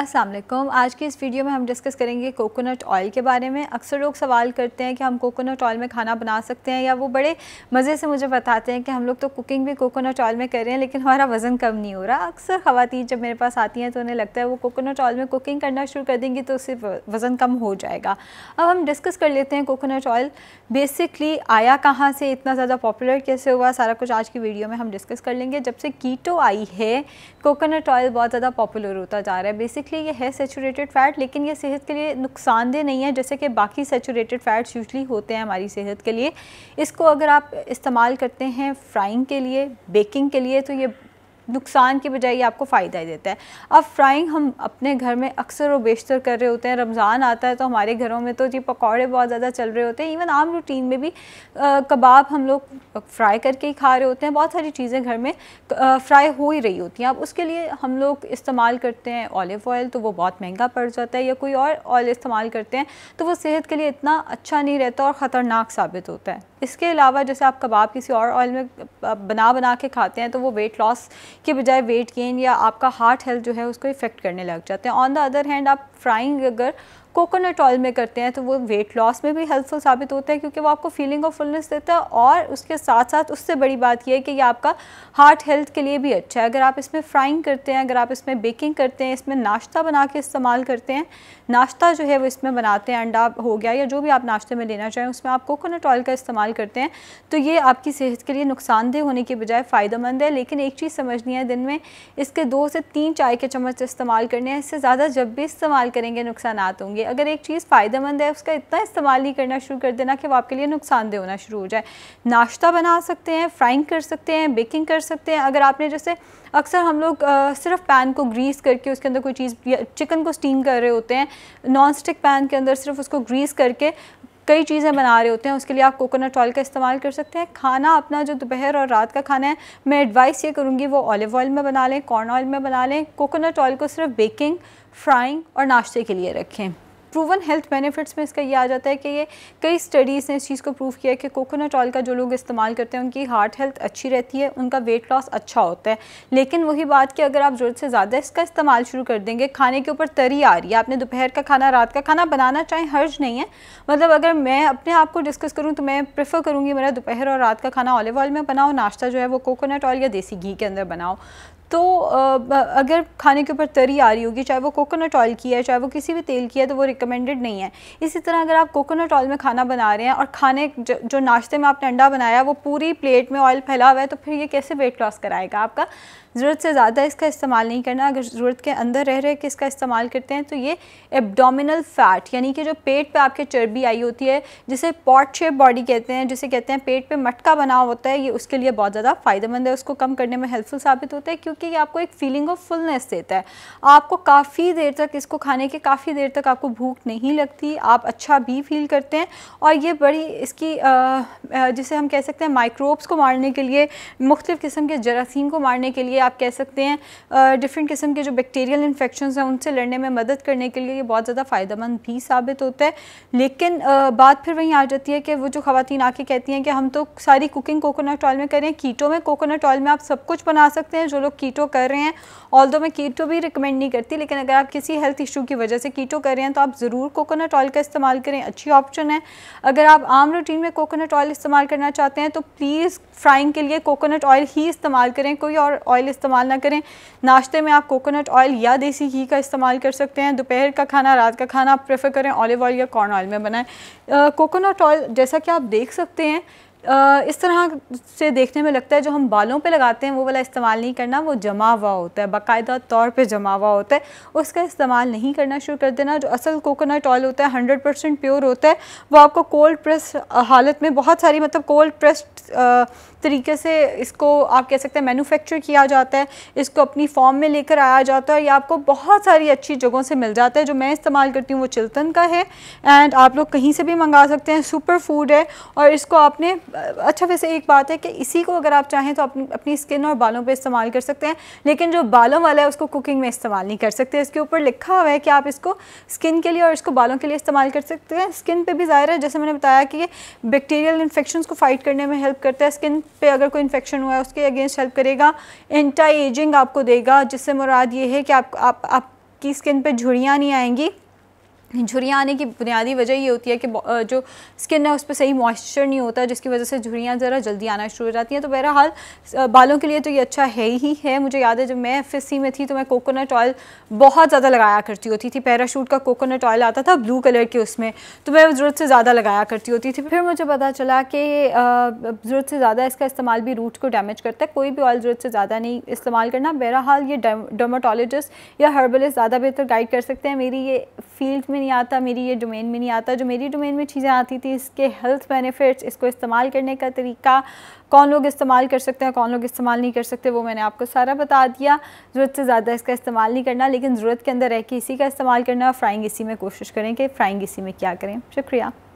असलम आज के इस वीडियो में हम डिस्कस करेंगे कोकोनट ऑयल के बारे में अक्सर लोग सवाल करते हैं कि हम कोकोनट ऑयल में खाना बना सकते हैं या वो बड़े मज़े से मुझे बताते हैं कि हम लोग तो कुकिंग भी कोकोनट ऑयल में कर रहे हैं लेकिन हमारा वज़न कम नहीं हो रहा अक्सर ख़वातीन जब मेरे पास आती हैं तो उन्हें लगता है वो कोकोनट ऑयल में कुकिंग करना शुरू कर देंगी तो उससे वज़न कम हो जाएगा अब हम डिस्कस कर लेते हैं कोकोनट ऑयल बेसिकली आया कहाँ से इतना ज़्यादा पॉपुलर कैसे हुआ सारा कुछ आज की वीडियो में हम डिस्कस कर लेंगे जब से कीटो आई है कोकोनट ऑयल बहुत ज़्यादा पॉपुलर होता जा रहा है बेसिक बेसिकली ये है सेचूरेटेड फ़ैट लेकिन ये सेहत के लिए नुकसानदेह नहीं है जैसे कि बाकी सेचूरेटेड फ़ैट्स यूजली होते हैं हमारी सेहत के लिए इसको अगर आप इस्तेमाल करते हैं फ्राइंग के लिए बेकिंग के लिए तो ये नुकसान की बजाय आपको फ़ायदा ही देता है अब फ्राइंग हम अपने घर में अक्सर और बेशतर कर रहे होते हैं रमज़ान आता है तो हमारे घरों में तो जी पकौड़े बहुत ज़्यादा चल रहे होते हैं इवन आम रूटीन में भी कबाब हम लोग फ्राई करके ही खा रहे होते हैं बहुत सारी चीज़ें घर में फ्राई हो ही रही होती हैं अब उसके लिए हम लोग इस्तेमाल करते हैं ऑलिव ऑयल तो वो बहुत महंगा पड़ जाता है या कोई और ऑयल इस्तेमाल करते हैं तो वो सेहत के लिए इतना अच्छा नहीं रहता और ख़तरनाक साबित होता है इसके अलावा जैसे आप कबाब किसी और ऑयल में बना बना के खाते हैं तो वो वेट लॉस के बजाय वेट गेन या आपका हार्ट हेल्थ जो है उसको इफेक्ट करने लग जाते हैं ऑन द अदर हैंड आप फ्राइंग अगर कोकोनट ऑयल में करते हैं तो वो वेट लॉस में भी हेल्पफुल साबित होता है क्योंकि वो आपको फीलिंग ऑफ फुलनेस देता है और उसके साथ साथ उससे बड़ी बात यह है कि ये आपका हार्ट हेल्थ के लिए भी अच्छा है अगर आप इसमें फ्राइंग करते हैं अगर आप इसमें बेकिंग करते हैं इसमें नाश्ता बना के इस्तेमाल करते हैं नाश्ता जो है वो इसमें बनाते हैं अंडा हो गया या जो भी आप नाश्ते में लेना चाहें उसमें आप कोकोनट ऑयल का इस्तेमाल करते हैं तो ये आपकी सेहत के लिए नुकसानदेह होने के बजाय फ़ायदेमंद है लेकिन एक चीज़ समझनी है दिन में इसके दो से तीन चाय के चम्मच इस्तेमाल करने हैं इससे ज़्यादा जब भी इस्तेमाल करेंगे नुकसान होंगे करेंगे अगर एक चीज़ फ़ायदेमंद है उसका इतना इस्तेमाल ही करना शुरू कर देना कि वो आपके लिए नुकसानदेह होना शुरू हो जाए नाश्ता बना सकते हैं फ्राइंग कर सकते हैं बेकिंग कर सकते हैं अगर आपने जैसे अक्सर हम लोग आ, सिर्फ पैन को ग्रीस करके उसके अंदर कोई चीज़ चिकन को स्टीम कर रहे होते हैं नॉन स्टिक पैन के अंदर सिर्फ उसको ग्रीस करके कई चीज़ें बना रहे होते हैं उसके लिए आप कोकोनट ऑयल का इस्तेमाल कर सकते हैं खाना अपना जो दोपहर और रात का खाना है मैं एडवाइस ये करूँगी वो ऑलिव ऑयल में बना लें कॉर्न ऑयल में बना लें कोकोनट ऑयल को सिर्फ बेकिंग फ्राइंग और नाश्ते के लिए रखें प्रूवन हेल्थ बेनिफिट्स में इसका ये आ जाता है कि ये कई स्टडीज़ ने इस चीज़ को प्रूव किया है कि कोकोनट ऑयल का जो लोग इस्तेमाल करते हैं उनकी हार्ट हेल्थ अच्छी रहती है उनका वेट लॉस अच्छा होता है लेकिन वही बात कि अगर आप ज़रूरत से ज़्यादा इसका इस्तेमाल शुरू कर देंगे खाने के ऊपर तरी आ रही है आपने दोपहर का खाना रात का खाना बनाना चाहे हर्ज नहीं है मतलब अगर मैं अपने आप को डिस्कस करूँ तो मैं प्रेफर करूँगी मेरा दोपहर और रात का खाना ऑलिव ऑयल में बनाओ नाश्ता जो है वो कोकोनट ऑयल या देसी घी के अंदर बनाओ तो अगर खाने के ऊपर तरी आ रही होगी चाहे वो कोकोनट ऑयल की है चाहे वो किसी भी तेल की है तो वो रिकमेंडेड नहीं है इसी तरह अगर आप कोकोनट ऑयल में खाना बना रहे हैं और खाने जो नाश्ते में आपने अंडा बनाया वो पूरी प्लेट में ऑयल फैला हुआ है तो फिर ये कैसे वेट लॉस कराएगा आपका ज़रूरत से ज़्यादा इसका इस्तेमाल नहीं करना अगर ज़रूरत के अंदर रह रहे कि इसका इस्तेमाल करते हैं तो ये एब्डोमिनल फ़ैट यानी कि जो पेट पे आपके चर्बी आई होती है जिसे पॉट शेप बॉडी कहते हैं जिसे कहते हैं पेट पे मटका बना होता है ये उसके लिए बहुत ज़्यादा फ़ायदेमंद है उसको कम करने में हेल्पफुल साबित होता है क्योंकि कि ये आपको एक फीलिंग ऑफ फुलनेस देता है आपको काफ़ी देर तक इसको खाने के काफ़ी देर तक आपको भूख नहीं लगती आप अच्छा भी फील करते हैं और ये बड़ी इसकी जिसे हम कह सकते हैं माइक्रोब्स को मारने के लिए मुख्तफ किस्म के जरासीम को मारने के लिए आप कह सकते हैं डिफरेंट किस्म के जो बैक्टीरियल इन्फेक्शन हैं उनसे लड़ने में मदद करने के लिए ये बहुत ज़्यादा फ़ायदेमंद भी साबित होता है लेकिन बात फिर वहीं आ जाती है कि वो जो खातन आके कहती हैं कि हम तो सारी कुकिंग कोकोनट ऑयल में करें कीटो में कोकोनट ऑयल में आप सब कुछ बना सकते हैं जो लोग कीटो कर रहे हैं ऑल दो मैं कीटो भी रिकमेंड नहीं करती लेकिन अगर आप किसी हेल्थ इशू की वजह से कीटो कर रहे हैं तो आप ज़रूर कोकोनट ऑयल का इस्तेमाल करें अच्छी ऑप्शन है अगर आप आम रूटीन में कोकोनट ऑयल इस्तेमाल करना चाहते हैं तो प्लीज़ फ्राइंग के लिए कोकोनट ऑयल ही इस्तेमाल करें कोई और ऑयल इस्तेमाल ना करें नाश्ते में आप कोकोनट ऑयल या देसी घी का इस्तेमाल कर सकते हैं दोपहर का खाना रात का खाना आप प्रेफर करें ऑलिव ऑयल या कॉर्न ऑयल में बनाएं कोकोनट ऑयल जैसा कि आप देख सकते हैं इस तरह से देखने में लगता है जो हम बालों पे लगाते हैं वो वाला इस्तेमाल नहीं करना वो जमा हुआ होता है बाकायदा तौर पे जमा हुआ होता है उसका इस्तेमाल नहीं करना शुरू कर देना जो असल कोकोनट ऑयल होता है 100 परसेंट प्योर होता है वो आपको कोल्ड प्रेस हालत में बहुत सारी मतलब कोल्ड प्रेस तरीके से इसको आप कह सकते हैं मैनुफेक्चर किया जाता है इसको अपनी फॉर्म में लेकर आया जाता है या आपको बहुत सारी अच्छी जगहों से मिल जाता है जो मैं इस्तेमाल करती हूँ वो चिल्तन का है एंड आप लोग कहीं से भी मंगा सकते हैं सुपर फूड है और इसको आपने अच्छा वैसे एक बात है कि इसी को अगर आप चाहें तो अपनी अपनी स्किन और बालों पे इस्तेमाल कर सकते हैं लेकिन जो बालों वाला है उसको कुकिंग में इस्तेमाल नहीं कर सकते इसके ऊपर लिखा हुआ है कि आप इसको स्किन के लिए और इसको बालों के लिए इस्तेमाल कर सकते हैं स्किन पे भी ज़ाहिर है जैसे मैंने बताया कि ये बैक्टीरियल इन्फेक्शन को फ़ाइट करने में हेल्प करता है स्किन पर अगर कोई इन्फेक्शन हुआ है उसके अगेंस्ट हेल्प करेगा एंटा एजिंग आपको देगा जिससे मुराद ये है कि आप, आप, आपकी स्किन पर झुड़ियाँ नहीं आएंगी झुरियाँ आने की बुनियादी वजह ये होती है कि जो स्किन है उस पर सही मॉइस्चर नहीं होता जिसकी वजह से झुरियाँ ज़रा जल्दी आना शुरू हो जाती हैं तो बहरहाल बालों के लिए तो ये अच्छा है ही है मुझे याद है जब मैं एफ में थी तो मैं कोकोनट ऑयल बहुत ज़्यादा लगाया करती होती थी पैराशूट का कोकोनट ऑयल आता था ब्लू कलर के उसमें तो मैं ज़रूरत से ज़्यादा लगाया करती होती थी फिर मुझे पता चला कि ज़रूरत से ज़्यादा इसका इस्तेमाल भी रूट को डैमेज करता है कोई भी ऑयल ज़रूरत से ज़्यादा नहीं इस्तेमाल करना बहरहाल ये डर्माटोलॉजिस्ट या हर्बलिस्ट ज़्यादा बेहतर गाइड कर सकते हैं मेरी ये फील्ड में नहीं आता मेरी ये डोमेन में नहीं आता जो मेरी डोमेन में चीज़ें आती थी इसके हेल्थ बेनिफिट्स इसको इस्तेमाल करने का तरीका कौन लोग इस्तेमाल कर सकते हैं कौन लोग इस्तेमाल नहीं कर सकते वो मैंने आपको सारा बता दिया ज़रूरत से ज़्यादा इसका इस्तेमाल नहीं करना लेकिन ज़रूरत के अंदर रह के इसी का इस्तेमाल करना और फ्राइंग इसी में कोशिश करें कि फ्राइंग इसी में क्या करें शुक्रिया